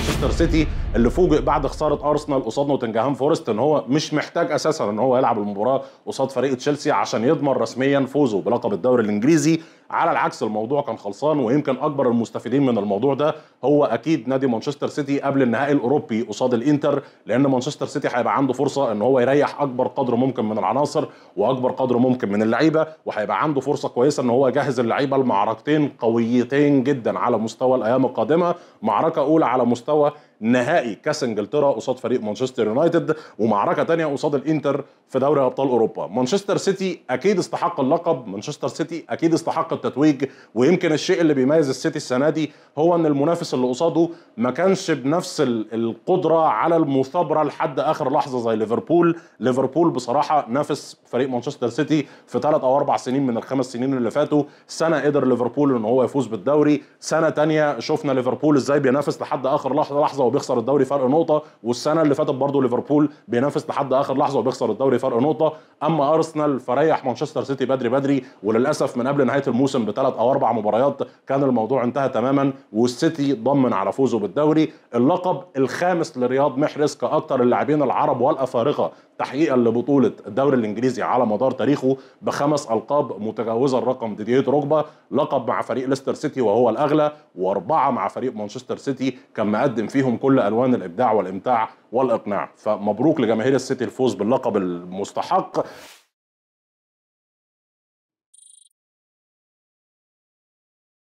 مانشستر سيتي اللي فوجئ بعد خساره ارسنال قصاد نوتنجهام فورست ان هو مش محتاج اساسا ان هو يلعب المباراه قصاد فريق تشيلسي عشان يضمن رسميا فوزه بلقب الدوري الانجليزي على العكس الموضوع كان خلصان ويمكن اكبر المستفيدين من الموضوع ده هو اكيد نادي مانشستر سيتي قبل النهائي الاوروبي قصاد الانتر لان مانشستر سيتي هيبقى عنده فرصه ان هو يريح اكبر قدر ممكن من العناصر واكبر قدر ممكن من اللعيبه وهيبقى عنده فرصه كويسه ان هو يجهز اللعيبه لمعركتين قويتين جدا على مستوى الايام القادمه معركه اولى على مستوى نهائي كاس انجلترا قصاد فريق مانشستر يونايتد ومعركه ثانيه قصاد الانتر في دوري ابطال اوروبا مانشستر سيتي اكيد استحق اللقب مانشستر سيتي اكيد استحق التتويج ويمكن الشيء اللي بيميز السيتي السنه دي هو ان المنافس اللي قصاده ما كانش بنفس القدره على المثابره لحد اخر لحظه زي ليفربول ليفربول بصراحه نافس فريق مانشستر سيتي في ثلاث او اربع سنين من الخمس سنين اللي فاتوا سنه قدر ليفربول ان هو يفوز بالدوري سنه تانية شفنا ليفربول ازاي بينافس لحد اخر لحظه لحظه وبيخسر الدوري فرق نقطه والسنه اللي فاتت برضه ليفربول بينافس لحد اخر لحظه وبيخسر الدوري فرق نقطه اما ارسنال فريح مانشستر سيتي بدري بدري وللاسف من قبل نهايه الموسم بثلاث او اربع مباريات كان الموضوع انتهى تماما والسيتي ضمن على فوزه بالدوري اللقب الخامس لرياض محرز كاكثر اللاعبين العرب والافارقه تحقيقا لبطوله الدوري الانجليزي على مدار تاريخه بخمس القاب متجاوزه الرقم ديدييه ركبة لقب مع فريق ليستر سيتي وهو الاغلى واربعه مع فريق مانشستر سيتي كان مقدم فيهم كل الوان الابداع والامتاع والاقناع فمبروك لجماهير السيتي الفوز باللقب المستحق